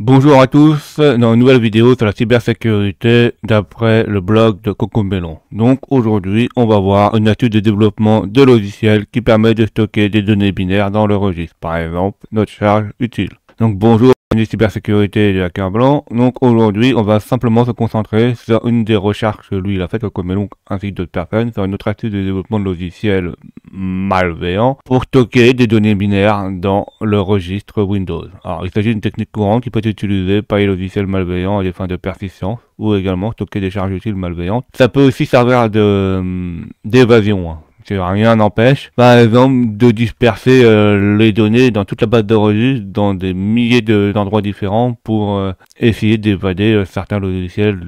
Bonjour à tous, dans une nouvelle vidéo sur la cybersécurité d'après le blog de Cocomelon. Donc aujourd'hui, on va voir une étude de développement de logiciels qui permet de stocker des données binaires dans le registre, par exemple notre charge utile. Donc bonjour de cybersécurité de Hacker Blanc. Donc aujourd'hui, on va simplement se concentrer sur une des recherches que lui il a faites, comme donc ainsi que d'autres personnes, sur une autre astuce de développement de logiciels malveillants pour stocker des données binaires dans le registre Windows. Alors il s'agit d'une technique courante qui peut être utilisée par les logiciels malveillants à des fins de persistance ou également stocker des charges utiles malveillantes. Ça peut aussi servir hum, d'évasion. Hein rien n'empêche, par exemple, de disperser euh, les données dans toute la base de registre, dans des milliers d'endroits différents, pour euh, essayer d'évader euh, certains logiciels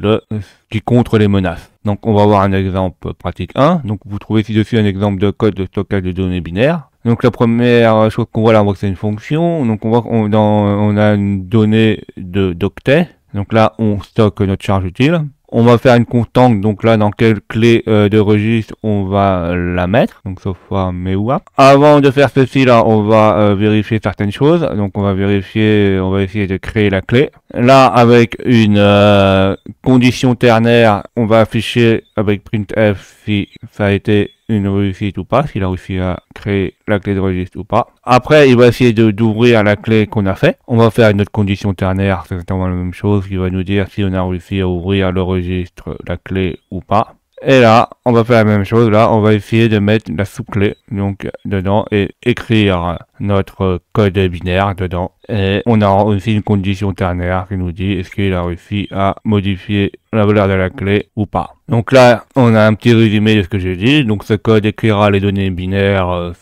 qui contre les menaces. Donc on va voir un exemple pratique 1. Donc vous trouvez ci-dessus un exemple de code de stockage de données binaires. Donc la première chose qu'on voit là, on voit que c'est une fonction. Donc on voit qu'on on a une donnée de d'octet. Donc là, on stocke notre charge utile. On va faire une constante, donc là, dans quelle clé euh, de registre on va la mettre. Donc, sauf fois MEWAP. Hein? Avant de faire ceci, là, on va euh, vérifier certaines choses. Donc, on va vérifier, on va essayer de créer la clé. Là, avec une euh, condition ternaire, on va afficher avec printf si ça a été une réussite ou pas, s'il a réussi à créer la clé de registre ou pas. Après, il va essayer d'ouvrir la clé qu'on a fait. On va faire une autre condition ternaire, c'est exactement la même chose, qui va nous dire si on a réussi à ouvrir le registre, la clé ou pas. Et là, on va faire la même chose. Là, on va essayer de mettre la sous-clé donc dedans et écrire notre code binaire dedans. Et on a aussi une condition ternaire qui nous dit est-ce qu'il a réussi à modifier la valeur de la clé ou pas. Donc là, on a un petit résumé de ce que j'ai dit. Donc ce code écrira les données binaires euh,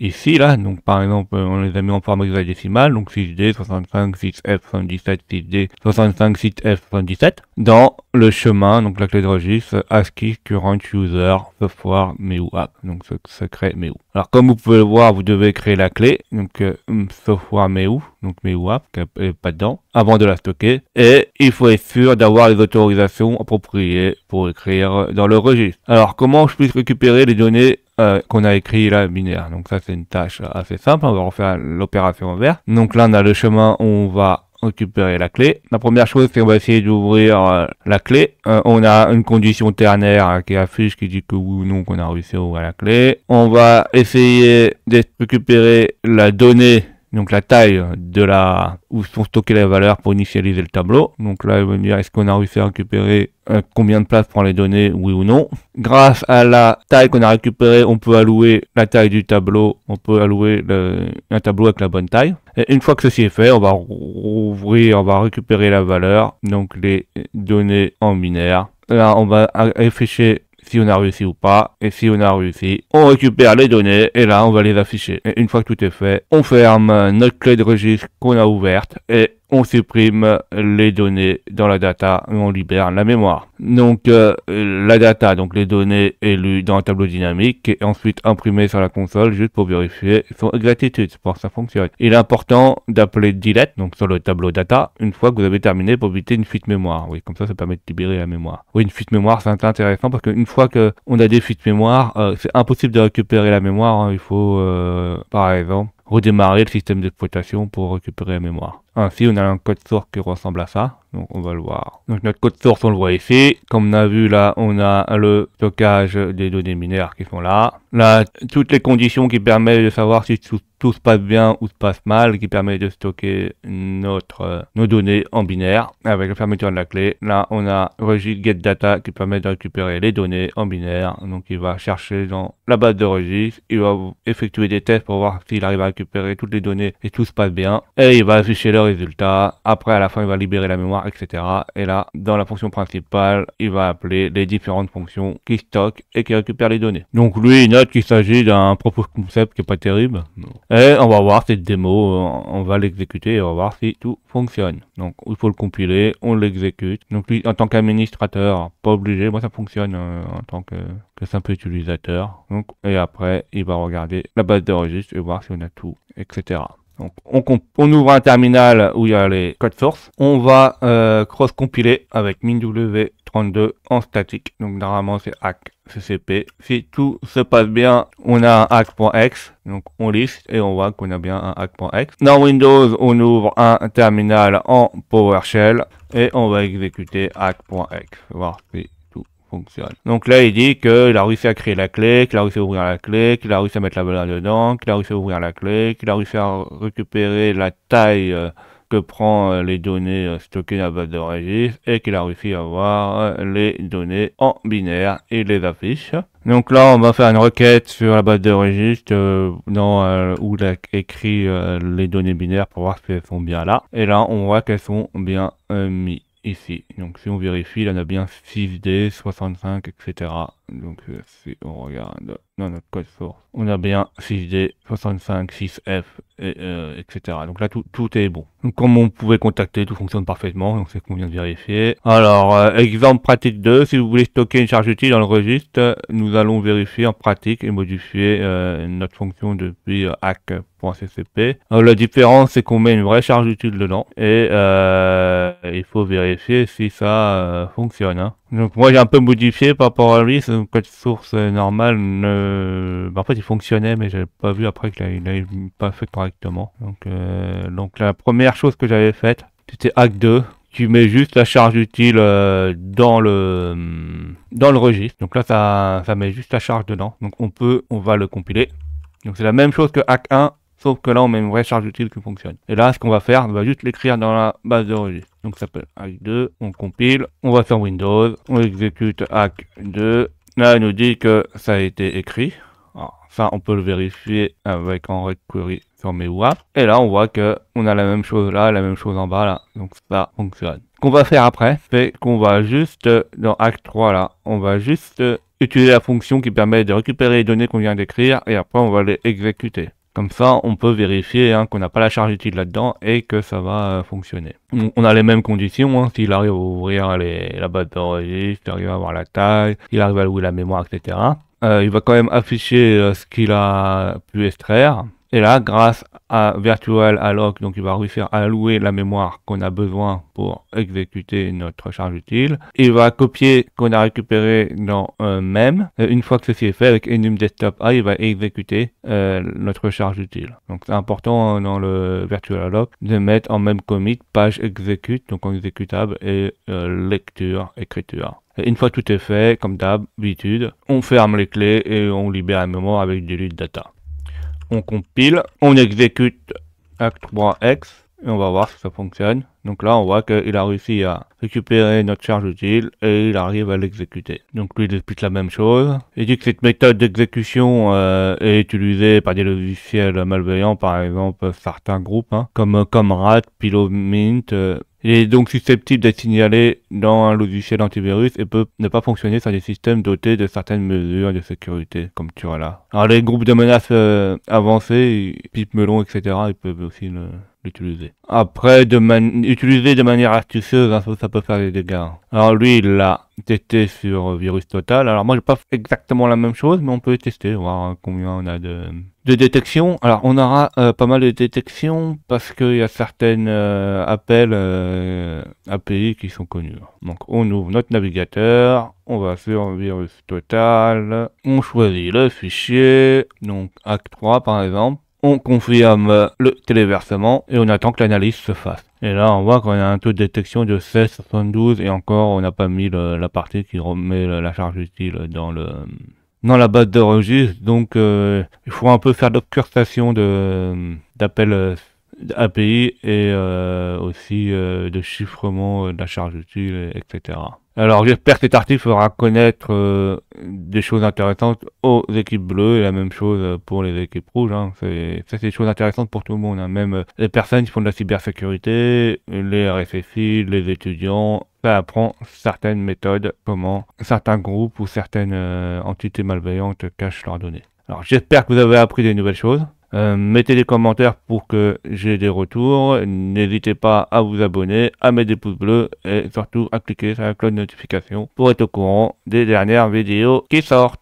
ici, là. Donc, par exemple, euh, on les a mis en forme hexadécimale, donc 6D, 65, 6F, 77, 6D, 65, 6F, 77, dans le chemin, donc la clé de registre, ASCII, current user, software, mais app. Donc, secret, mais Alors, comme vous pouvez le voir, vous devez créer la clé, donc, euh, hum, software, mais donc, mais qui n'est pas dedans, avant de la stocker. Et il faut être sûr d'avoir les autorisations appropriées pour écrire dans le registre. Alors, comment je puisse récupérer les données euh, qu'on a écrit là binaire. Donc ça c'est une tâche assez simple, on va refaire l'opération en vert. Donc là on a le chemin où on va récupérer la clé. La première chose, c'est qu'on va essayer d'ouvrir euh, la clé. Euh, on a une condition ternaire hein, qui affiche, qui dit que oui ou non qu'on a réussi à ouvrir la clé. On va essayer de récupérer la donnée donc la taille de la où sont stockées les valeurs pour initialiser le tableau. Donc là, il va me dire est-ce qu'on a réussi à récupérer euh, combien de place pour les données, oui ou non. Grâce à la taille qu'on a récupérée, on peut allouer la taille du tableau, on peut allouer un tableau avec la bonne taille. Et une fois que ceci est fait, on va rouvrir, on va récupérer la valeur, donc les données en binaire. Là, on va réfléchir si on a réussi ou pas. Et si on a réussi, on récupère les données et là on va les afficher. Et une fois que tout est fait, on ferme notre clé de registre qu'on a ouverte et on supprime les données dans la data et on libère la mémoire. Donc euh, la data, donc les données est dans un tableau dynamique et ensuite imprimée sur la console juste pour vérifier son exactitude, pour que ça fonctionne. Il est important d'appeler delete, donc sur le tableau data, une fois que vous avez terminé pour éviter une fuite mémoire. Oui, comme ça, ça permet de libérer la mémoire. Oui, une fuite mémoire, c'est intéressant parce qu'une fois que on a des fuites mémoire, euh, c'est impossible de récupérer la mémoire. Hein. Il faut, euh, par exemple, redémarrer le système d'exploitation pour récupérer la mémoire. Ainsi, on a un code source qui ressemble à ça. Donc, on va le voir. Donc, notre code source, on le voit ici. Comme on a vu, là, on a le stockage des données binaires qui sont là. Là, toutes les conditions qui permettent de savoir si tout, se passe bien ou se passe mal, qui permettent de stocker notre, euh, nos données en binaire avec la fermeture de la clé. Là, on a registre get data qui permet de récupérer les données en binaire. Donc, il va chercher dans la base de registre. Il va effectuer des tests pour voir s'il arrive à récupérer toutes les données et tout se passe bien. Et il va afficher le après, à la fin, il va libérer la mémoire, etc. Et là, dans la fonction principale, il va appeler les différentes fonctions qui stockent et qui récupèrent les données. Donc lui, il note qu'il s'agit d'un propos concept qui est pas terrible. Et on va voir cette démo, euh, on va l'exécuter et on va voir si tout fonctionne. Donc il faut le compiler, on l'exécute. Donc lui, en tant qu'administrateur, pas obligé, moi ça fonctionne euh, en tant que, simple utilisateur. Donc, et après, il va regarder la base de registre et voir si on a tout, etc. Donc, on, on, ouvre un terminal où il y a les codes sources. On va euh, cross-compiler avec minw32 en statique. Donc normalement c'est hack ccp. Si tout se passe bien, on a un hack.exe. Donc on liste et on voit qu'on a bien un hack.exe. Dans Windows, on ouvre un terminal en PowerShell et on va exécuter hack.exe. Voir si fonctionne. Donc là, il dit qu'il a réussi à créer la clé, qu'il a réussi à ouvrir la clé, qu'il a réussi à mettre la valeur dedans, qu'il a réussi à ouvrir la clé, qu'il a réussi à récupérer la taille euh, que prend euh, les données euh, stockées dans la base de registre et qu'il a réussi à avoir les données en binaire et les affiche. Donc là, on va faire une requête sur la base de registre où il a écrit les données binaires pour voir si elles sont bien là. Et là, on voit qu'elles sont bien mises. Donc si on vérifie, là on a bien 6D, 65, etc. Donc euh, si on regarde dans notre code source, on a bien 6D, 65, 6F, et, euh, etc. Donc là, tout, est bon. comme on pouvait contacter, tout fonctionne parfaitement, donc c'est ce qu'on vient de vérifier. Alors, euh, exemple pratique 2, si vous voulez stocker une charge utile dans le registre, nous allons vérifier en pratique et modifier notre fonction depuis hack.ccp. la différence, c'est qu'on met une vraie charge utile dedans et... Euh, il faut vérifier si ça euh, fonctionne. Hein. Donc moi j'ai un peu modifié par rapport à lui, son code source euh, normal ne... Bah, en fait il fonctionnait mais j'avais pas vu après qu'il n'avait pas fait correctement. Donc, donc la première chose que j'avais faite c'était hack 2. Tu mets juste la charge utile dans le mm, dans le registre. Donc là ça, ça met juste la charge dedans. Donc on peut, on va le compiler. Donc c'est la même chose que hack 1, Sauf que là, on met une vraie charge utile qui fonctionne. Et là, ce qu'on va faire, on va juste l'écrire dans la base de registre. Donc ça s'appelle hack2, on compile, on va faire Windows, on exécute hack2. Là, il nous dit que ça a été écrit. Alors, ah, ça, on peut le vérifier avec un query sur mes WAP. Et là, on voit que on a la même chose là, la même chose en bas là. Donc ça fonctionne. qu'on va faire après, c'est qu'on va juste, dans hack 3 là, on va juste utiliser la fonction qui permet de récupérer les données qu'on vient d'écrire et après on va les exécuter. Comme ça, on peut vérifier hein, qu'on n'a pas la charge utile là-dedans et que ça va euh, fonctionner. On a les mêmes conditions, hein. s'il arrive à ouvrir la boîte de registre, arrive à voir la taille, il arrive à louer la mémoire, etc. Euh, il va quand même afficher euh, ce qu'il a pu extraire. Et là, grâce à Virtual Alloc, donc il va réussir à allouer la mémoire qu'on a besoin pour exécuter notre charge utile. Il va copier qu'on a récupéré dans un euh, même. une fois que ceci est fait, avec Enum Desktop A, il va exécuter euh, notre charge utile. Donc c'est important hein, dans le Virtual Alloc de mettre en même commit page exécute, donc en exécutable, et euh, lecture, écriture. Et une fois tout est fait, comme d'habitude, on ferme les clés et on libère la mémoire avec delete data on compile, on exécute act3x et on va voir si ça fonctionne. Donc là, on voit qu'il a réussi à récupérer notre charge utile et il arrive à l'exécuter. Donc lui, il explique la même chose. Il dit que cette méthode d'exécution euh, est utilisée par des logiciels malveillants, par exemple certains groupes, hein, comme Comrade, Pillow Mint, euh, il est donc susceptible d'être signalé dans un logiciel antivirus et peut ne pas fonctionner sur des systèmes dotés de certaines mesures de sécurité, comme tu vois là. Alors les groupes de menaces avancés, euh, avancées, pipe melon, etc., ils peuvent aussi le, l'utiliser. Après, de utiliser de manière astucieuse, hein, ça peut faire des dégâts. Alors lui, il l'a testé sur Virus Total. Alors moi, j'ai pas exactement la même chose, mais on peut tester, voir hein, combien on a de, de détection. Alors on aura euh, pas mal de détections parce qu'il y a certaines euh, appels euh, API qui sont connus. Donc on ouvre notre navigateur, on va sur Virus Total, on choisit le fichier, donc act 3 par exemple on confirme le téléversement et on attend que l'analyse se fasse. Et là, on voit qu'on a un taux de détection de 16,72 et encore, on n'a pas mis la partie qui remet la charge utile dans le dans la base de registre. Donc, euh, il faut un peu faire d'obcursation de d'appels euh, API et euh, aussi euh, de chiffrement euh, de la charge utile, etc. Alors j'espère que cet article fera connaître des choses intéressantes aux équipes bleues et la même chose pour les équipes rouges. Hein. C'est, des choses intéressantes pour tout le monde, hein. même les personnes qui font de la cybersécurité, les RSSI, les étudiants, ça apprend certaines méthodes, comment certains groupes ou certaines entités malveillantes cachent leurs données. Alors j'espère que vous avez appris des nouvelles choses. Euh, mettez des commentaires pour que j'ai des retours. N'hésitez pas à vous abonner, à mettre des pouces bleus et surtout à cliquer sur la cloche de notification pour être au courant des dernières vidéos qui sortent.